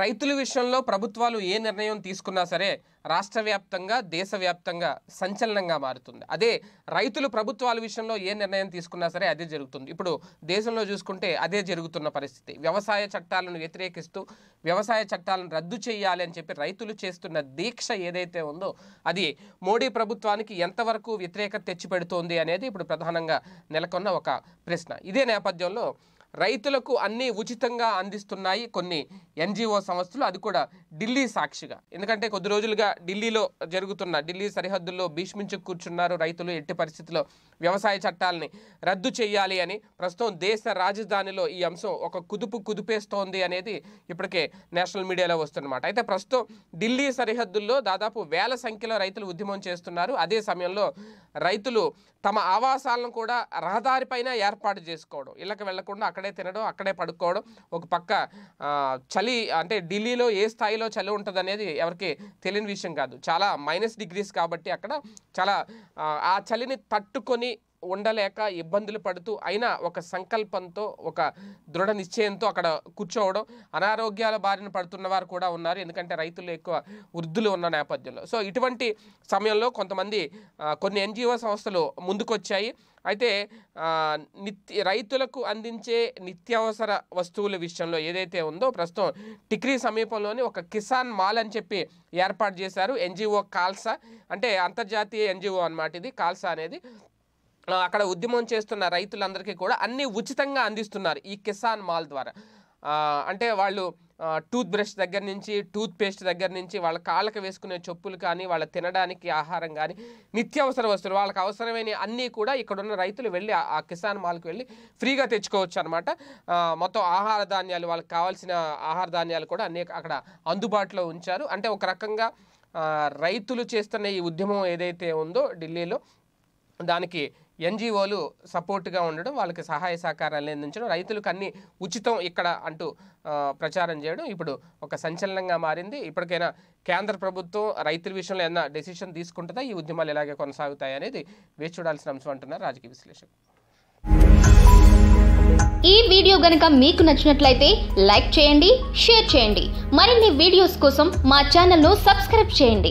రైతుల విషయంలో ప్రభుత్వాలు ఏ నిర్ణయం తీసుకున్నా సరే రాష్ట్ర వ్యాప్తంగా దేశవ్యాప్తంగా సంచలనంగా మారుతుంది అదే రైతులు ప్రభుత్వాల విషయంలో ఏ నిర్ణయం తీసుకున్నా సరే అదే జరుగుతుంది ఇప్పుడు దేశంలో చూసుకుంటే అదే జరుగుతున్న పరిస్థితి వ్యవసాయ చట్టాలను వ్యతిరేకిస్తూ వ్యవసాయ చట్టాలను రద్దు చేయాలి అని చెప్పి రైతులు చేస్తున్న దీక్ష ఏదైతే ఉందో అది మోడీ ప్రభుత్వానికి ఎంతవరకు వ్యతిరేకత తెచ్చిపెడుతోంది అనేది ఇప్పుడు ప్రధానంగా నెలకొన్న ఒక ప్రశ్న ఇదే నేపథ్యంలో రైతులకు అన్నీ ఉచితంగా అందిస్తున్నాయి కొన్ని ఎన్జిఓ సంస్థలు అది కూడా ఢిల్లీ సాక్షిగా ఎందుకంటే కొద్ది రోజులుగా ఢిల్లీలో జరుగుతున్న ఢిల్లీ సరిహద్దుల్లో భీష్మించి కూర్చున్నారు రైతులు ఎట్టి పరిస్థితుల్లో వ్యవసాయ చట్టాలని రద్దు చేయాలి అని ప్రస్తుతం దేశ రాజధానిలో ఈ అంశం ఒక కుదుపు కుదిపేస్తోంది అనేది ఇప్పటికే నేషనల్ మీడియాలో వస్తున్నమాట అయితే ప్రస్తుతం ఢిల్లీ సరిహద్దుల్లో దాదాపు వేల సంఖ్యలో రైతులు ఉద్యమం చేస్తున్నారు అదే సమయంలో రైతులు తమ ఆవాసాలను కూడా రహదారిపైన ఏర్పాటు చేసుకోవడం ఇళ్ళకి వెళ్లకుండా అక్కడ అక్కడే తినడం అక్కడే పడుకోవడం ఒక పక్క చలి అంటే ఢిల్లీలో ఏ స్థాయిలో చలి ఉంటుంది అనేది ఎవరికి తెలియని విషయం కాదు చాలా మైనస్ డిగ్రీస్ కాబట్టి అక్కడ చాలా ఆ చలిని తట్టుకొని ఉండలేక ఇబ్బందులు పడుతూ అయినా ఒక సంకల్పంతో ఒక దృఢ నిశ్చయంతో అక్కడ కూర్చోవడం అనారోగ్యాల బారిన పడుతున్న వారు కూడా ఉన్నారు ఎందుకంటే రైతులు ఎక్కువ వృద్ధులు ఉన్న నేపథ్యంలో సో ఇటువంటి సమయంలో కొంతమంది కొన్ని ఎన్జిఓ సంస్థలు ముందుకొచ్చాయి అయితే నిత్య రైతులకు అందించే నిత్యావసర వస్తువుల విషయంలో ఏదైతే ఉందో ప్రస్తుతం టిక్రీ సమీపంలోని ఒక కిసాన్ మాల్ అని చెప్పి ఏర్పాటు చేశారు ఎన్జిఓ కాల్సా అంటే అంతర్జాతీయ ఎన్జిఓ అనమాట ఇది కాల్సా అనేది అక్కడ ఉద్యమం చేస్తున్న రైతులందరికీ కూడా అన్నీ ఉచితంగా అందిస్తున్నారు ఈ కిసాన్ మాల్ ద్వారా అంటే వాళ్ళు టూత్ బ్రష్ దగ్గర నుంచి టూత్ పేస్ట్ దగ్గర నుంచి వాళ్ళ కాళ్ళకి వేసుకునే చెప్పులు కానీ వాళ్ళ తినడానికి ఆహారం కానీ నిత్యావసర వస్తువులు వాళ్ళకి అవసరమైన అన్నీ కూడా ఇక్కడున్న రైతులు వెళ్ళి ఆ కిసాన్ మాల్కి వెళ్ళి ఫ్రీగా తెచ్చుకోవచ్చు అనమాట మొత్తం ఆహార ధాన్యాలు వాళ్ళకి కావాల్సిన ఆహార ధాన్యాలు కూడా అనేక అక్కడ అందుబాటులో ఉంచారు అంటే ఒక రకంగా రైతులు చేస్తున్న ఈ ఉద్యమం ఏదైతే ఉందో ఢిల్లీలో దానికి ఎన్జిఓలు సపోర్ట్గా ఉండడం వాళ్ళకి సహాయ సహకారాలు అందించడం రైతులకు అన్ని ఉచితం ఇక్కడ అంటూ ప్రచారం చేయడం ఇప్పుడు ఒక సంచలనంగా మారింది ఇప్పటికైనా కేంద్ర ప్రభుత్వం రైతుల విషయంలో ఏదైనా డెసిషన్ తీసుకుంటుందా ఈ ఉద్యమాలు ఇలాగే కొనసాగుతాయి అనేది వేచి చూడాల్సిన అంశం అంటున్నారు రాజకీయ విశ్లేషకులు ఈ వీడియో గనక మీకు నచ్చినట్లయితే లైక్ చేయండి షేర్ చేయండి మరిన్ని వీడియోస్ కోసం మా ఛానల్ను సబ్స్క్రైబ్ చేయండి